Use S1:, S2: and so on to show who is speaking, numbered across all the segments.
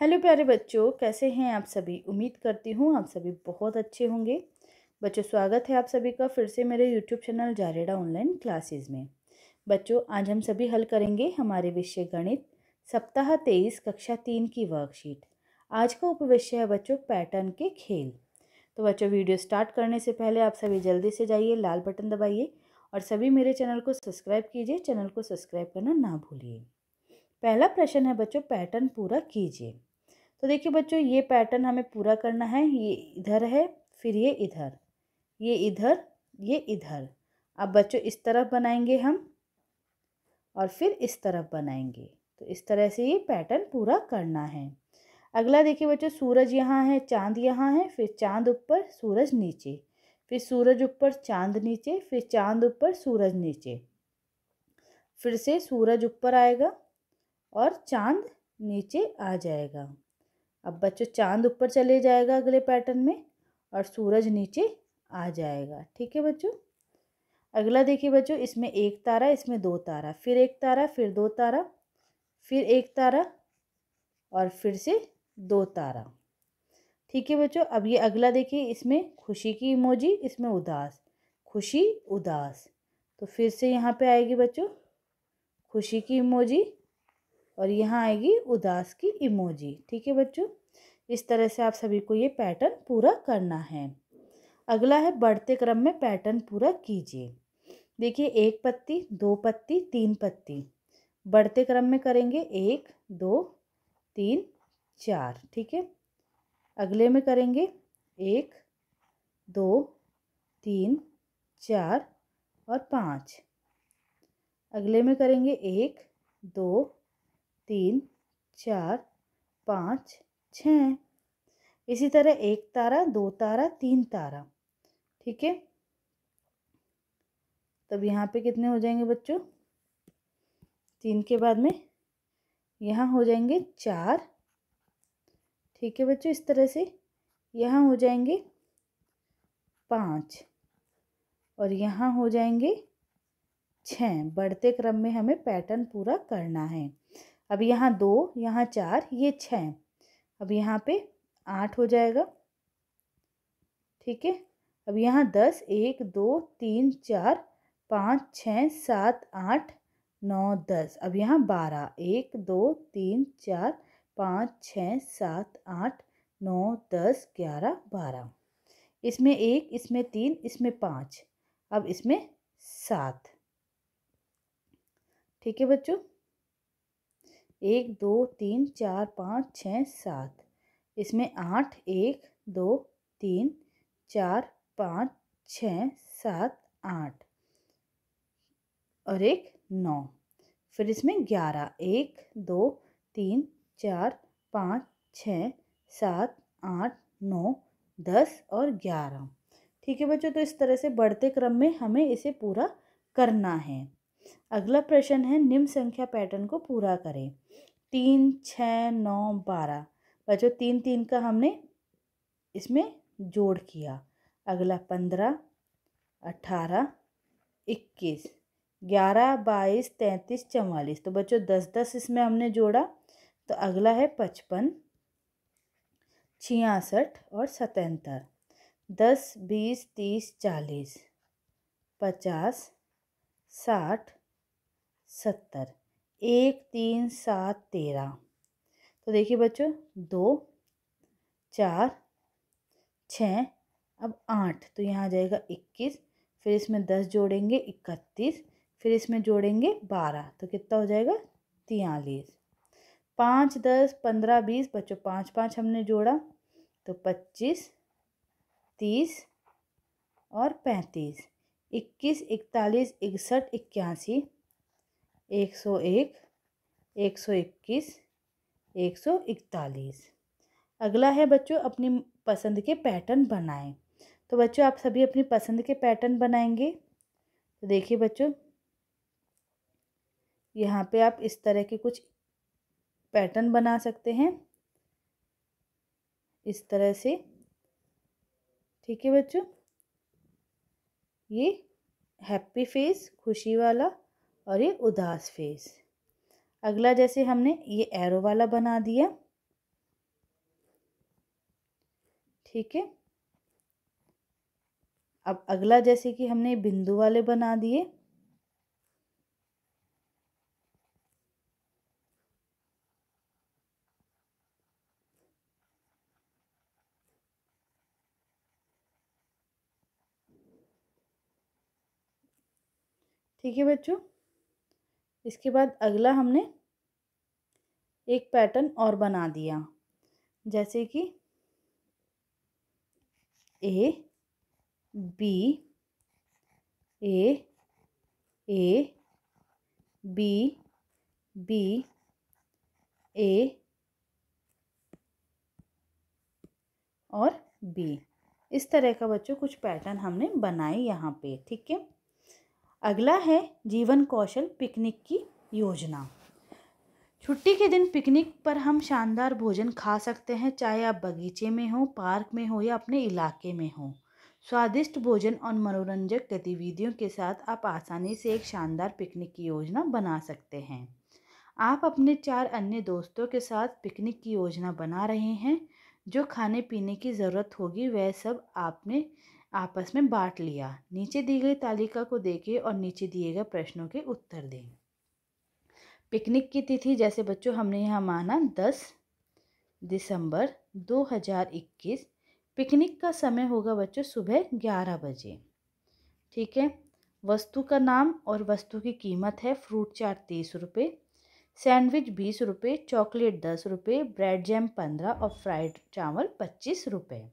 S1: hello प्यारे बच्चों कैसे हैं आप सभी उम्मीद करती हूँ आप सभी बहुत अच्छे होंगे बच्चों स्वागत है आप सभी का फिर से मेरे यूट्यूब चैनल जारेडा ऑनलाइन क्लासेस में बच्चों आज हम सभी हल करेंगे हमारे विषय गणित सप्ताह तेईस कक्षा तीन की वर्कशीट आज का उपविषय है बच्चों पैटर्न के खेल तो बच्चों वीडियो स्टार्ट करने से पहले आप सभी जल्दी से जाइए लाल बटन दबाइए और सभी मेरे चैनल को सब्सक्राइब कीजिए चैनल को सब्सक्राइब करना ना भूलिए पहला प्रश्न है बच्चों पैटर्न पूरा कीजिए तो देखिए बच्चों ये पैटर्न हमें पूरा करना है ये इधर है फिर ये इधर ये इधर ये इधर अब बच्चों इस तरफ बनाएंगे हम और फिर इस तरफ बनाएंगे तो इस तरह से ये पैटर्न पूरा करना है अगला देखिए बच्चों सूरज यहाँ है चांद यहाँ है फिर चांद ऊपर सूरज नीचे फिर सूरज ऊपर चांद नीचे फिर चांद ऊपर सूरज नीचे फिर से सूरज ऊपर आएगा और चांद नीचे आ जाएगा अब बच्चों चांद ऊपर चले जाएगा अगले पैटर्न में और सूरज नीचे आ जाएगा ठीक है बच्चों अगला देखिए बच्चों इसमें एक तारा इसमें दो तारा फिर एक तारा फिर दो तारा फिर एक तारा और फिर से दो तारा ठीक है बच्चों अब ये अगला देखिए इसमें खुशी की इमोजी इसमें उदास खुशी उदास तो फिर से यहाँ पे आएगी बच्चों खुशी की इमोजी और यहाँ आएगी उदास की इमोजी ठीक है बच्चों इस तरह से आप सभी को ये पैटर्न पूरा करना है अगला है बढ़ते क्रम में पैटर्न पूरा कीजिए देखिए एक पत्ती दो पत्ती तीन पत्ती बढ़ते क्रम में करेंगे एक दो तीन चार ठीक है अगले में करेंगे एक दो तीन चार और पाँच अगले में करेंगे एक दो तीन चार पाँच छ इसी तरह एक तारा दो तारा तीन तारा ठीक है तब यहाँ पे कितने हो जाएंगे बच्चों तीन के बाद में यहाँ हो जाएंगे चार ठीक है बच्चों इस तरह से यहाँ हो जाएंगे पाँच और यहाँ हो जाएंगे छः बढ़ते क्रम में हमें पैटर्न पूरा करना है अब यहाँ दो यहाँ चार ये छः अब यहाँ पे आठ हो जाएगा ठीक है अब यहाँ दस एक दो तीन चार पाँच छ सात आठ नौ दस अब यहाँ बारह एक दो तीन चार पाँच छ सात आठ नौ दस ग्यारह बारह इसमें एक इसमें तीन इसमें पाँच अब इसमें सात ठीक है बच्चों एक दो तीन चार पाँच छः सात इसमें आठ एक दो तीन चार पाँच छः सात आठ और एक नौ फिर इसमें ग्यारह एक दो तीन चार पाँच छ सात आठ नौ दस और ग्यारह ठीक है बच्चों तो इस तरह से बढ़ते क्रम में हमें इसे पूरा करना है अगला प्रश्न है निम्न संख्या पैटर्न को पूरा करें तीन छः नौ बारह बच्चों तीन तीन का हमने इसमें जोड़ किया अगला पंद्रह अट्ठारह इक्कीस ग्यारह बाईस तैंतीस चवालीस तो बच्चों दस दस इसमें हमने जोड़ा तो अगला है पचपन छियासठ और सतहत्तर दस बीस तीस चालीस पचास साठ सत्तर एक तीन सात तेरह तो देखिए बच्चों दो चार छः अब आठ तो यहाँ आ जाएगा इक्कीस फिर इसमें दस जोड़ेंगे इकतीस फिर इसमें जोड़ेंगे बारह तो कितना हो जाएगा तियालीस पाँच दस पंद्रह बीस बच्चों पाँच पाँच हमने जोड़ा तो पच्चीस तीस और पैंतीस इक्कीस इकतालीस इकसठ इक्यासी एक सौ एक एक सौ इक्कीस एक सौ इकतालीस अगला है बच्चों अपनी पसंद के पैटर्न बनाएं तो बच्चों आप सभी अपनी पसंद के पैटर्न बनाएंगे तो देखिए बच्चों यहाँ पे आप इस तरह के कुछ पैटर्न बना सकते हैं इस तरह से ठीक है बच्चों ये हैप्पी फेस खुशी वाला और ये उदास फेस अगला जैसे हमने ये एरो वाला बना दिया ठीक है अब अगला जैसे कि हमने बिंदु वाले बना दिए ठीक है बच्चों इसके बाद अगला हमने एक पैटर्न और बना दिया जैसे कि A B A A B B A और बी इस तरह का बच्चों कुछ पैटर्न हमने बनाए यहाँ पे ठीक है अगला है जीवन कौशल पिकनिक की योजना छुट्टी के दिन पिकनिक पर हम शानदार भोजन खा सकते हैं चाहे आप बगीचे में हो पार्क में हो या अपने इलाके में हो स्वादिष्ट भोजन और मनोरंजक गतिविधियों के साथ आप आसानी से एक शानदार पिकनिक की योजना बना सकते हैं आप अपने चार अन्य दोस्तों के साथ पिकनिक की योजना बना रहे हैं जो खाने पीने की ज़रूरत होगी वह सब आपने आपस में बांट लिया नीचे दी गई तालिका को देखें और नीचे दिए गए प्रश्नों के उत्तर दें पिकनिक की तिथि जैसे बच्चों हमने यहाँ माना दस दिसंबर 2021 पिकनिक का समय होगा बच्चों सुबह ग्यारह बजे ठीक है वस्तु का नाम और वस्तु की कीमत है फ्रूट चाट तीस रुपये सैंडविच बीस रुपये चॉकलेट दस रुपये ब्रेड जैम पंद्रह और फ्राइड चावल पच्चीस रुपये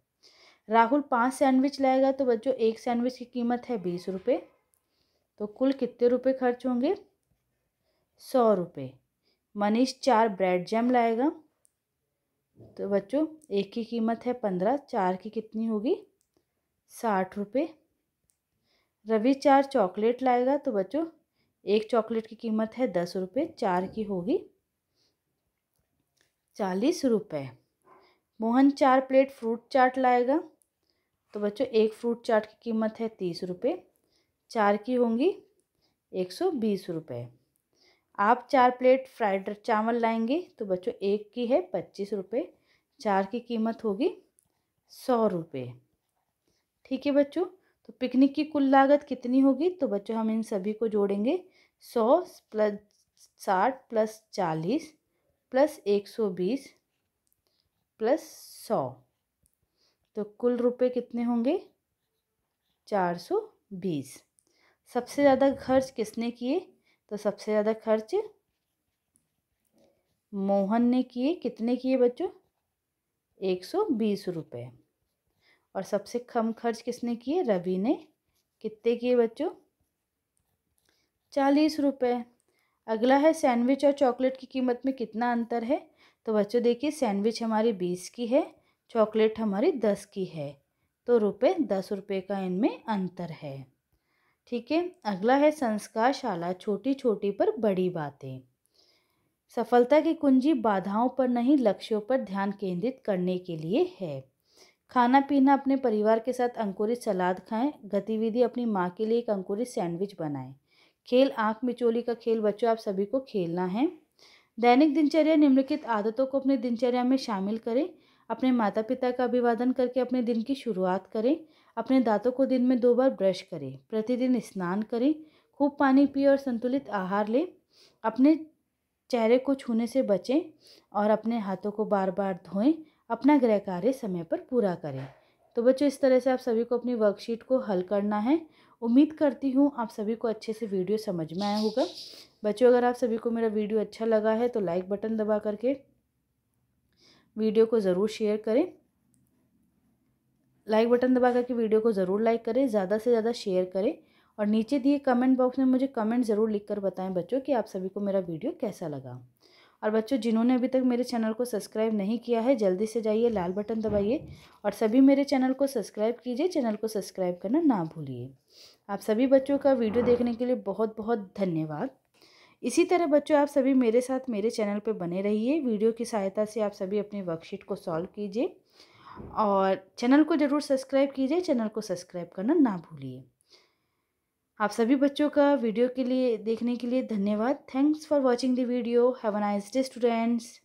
S1: राहुल पाँच सैंडविच लाएगा तो बच्चों एक सैंडविच की कीमत है बीस रुपये तो कुल कितने रुपए खर्च होंगे सौ रुपये मनीष चार ब्रेड जैम लाएगा तो बच्चों एक की कीमत है पंद्रह चार की कितनी होगी साठ रुपये रवि चार चॉकलेट लाएगा तो बच्चों एक चॉकलेट की कीमत है दस रुपये चार की होगी चालीस रुपये मोहन चार प्लेट फ्रूट चाट लाएगा तो बच्चों एक फ्रूट चाट की कीमत है तीस रुपये चार की होंगी एक सौ बीस रुपये आप चार प्लेट फ्राइड चावल लाएंगे तो बच्चों एक की है पच्चीस रुपये चार की कीमत होगी सौ रुपये ठीक है बच्चों तो पिकनिक की कुल लागत कितनी होगी तो बच्चों हम इन सभी को जोड़ेंगे सौ प्लस साठ प्लस चालीस प्लस एक सौ बीस प्लस सौ तो कुल रुपए कितने होंगे चार सौ बीस सबसे ज़्यादा खर्च किसने किए तो सबसे ज़्यादा खर्च मोहन ने किए कितने किए बच्चों एक सौ बीस रुपये और सबसे कम खर्च किसने किए रवि ने कितने किए बच्चों चालीस रुपये अगला है सैंडविच और चॉकलेट की कीमत में कितना अंतर है तो बच्चों देखिए सैंडविच हमारी बीस की है चॉकलेट हमारी दस की है तो रुपये दस रुपये का इनमें अंतर है ठीक है अगला है संस्कार शाला छोटी छोटी पर बड़ी बातें सफलता की कुंजी बाधाओं पर नहीं लक्ष्यों पर ध्यान केंद्रित करने के लिए है खाना पीना अपने परिवार के साथ अंकुरित सलाद खाएं गतिविधि अपनी माँ के लिए एक अंकुरित सैंडविच बनाएं खेल आँख मिचोली का खेल बच्चों आप सभी को खेलना है दैनिक दिनचर्या निम्नलिखित आदतों को अपनी दिनचर्या में शामिल करें अपने माता पिता का अभिवादन करके अपने दिन की शुरुआत करें अपने दांतों को दिन में दो बार ब्रश करें प्रतिदिन स्नान करें खूब पानी पिए और संतुलित आहार लें अपने चेहरे को छूने से बचें और अपने हाथों को बार बार धोएं अपना गृह कार्य समय पर पूरा करें तो बच्चों इस तरह से आप सभी को अपनी वर्कशीट को हल करना है उम्मीद करती हूँ आप सभी को अच्छे से वीडियो समझ में आया होगा बच्चों अगर आप सभी को मेरा वीडियो अच्छा लगा है तो लाइक बटन दबा करके वीडियो को ज़रूर शेयर करें लाइक बटन दबा करके वीडियो को ज़रूर लाइक करें ज़्यादा से ज़्यादा शेयर करें और नीचे दिए कमेंट बॉक्स में मुझे कमेंट ज़रूर लिख कर बताएं बच्चों कि आप सभी को मेरा वीडियो कैसा लगा और बच्चों जिन्होंने अभी तक मेरे चैनल को सब्सक्राइब नहीं किया है जल्दी से जाइए लाल बटन दबाइए और सभी मेरे चैनल को सब्सक्राइब कीजिए चैनल को सब्सक्राइब करना ना भूलिए आप सभी बच्चों का वीडियो देखने के लिए बहुत बहुत धन्यवाद इसी तरह बच्चों आप सभी मेरे साथ मेरे चैनल पर बने रहिए वीडियो की सहायता से आप सभी अपनी वर्कशीट को सॉल्व कीजिए और चैनल को ज़रूर सब्सक्राइब कीजिए चैनल को सब्सक्राइब करना ना भूलिए आप सभी बच्चों का वीडियो के लिए देखने के लिए धन्यवाद thanks for watching the video have a nice day students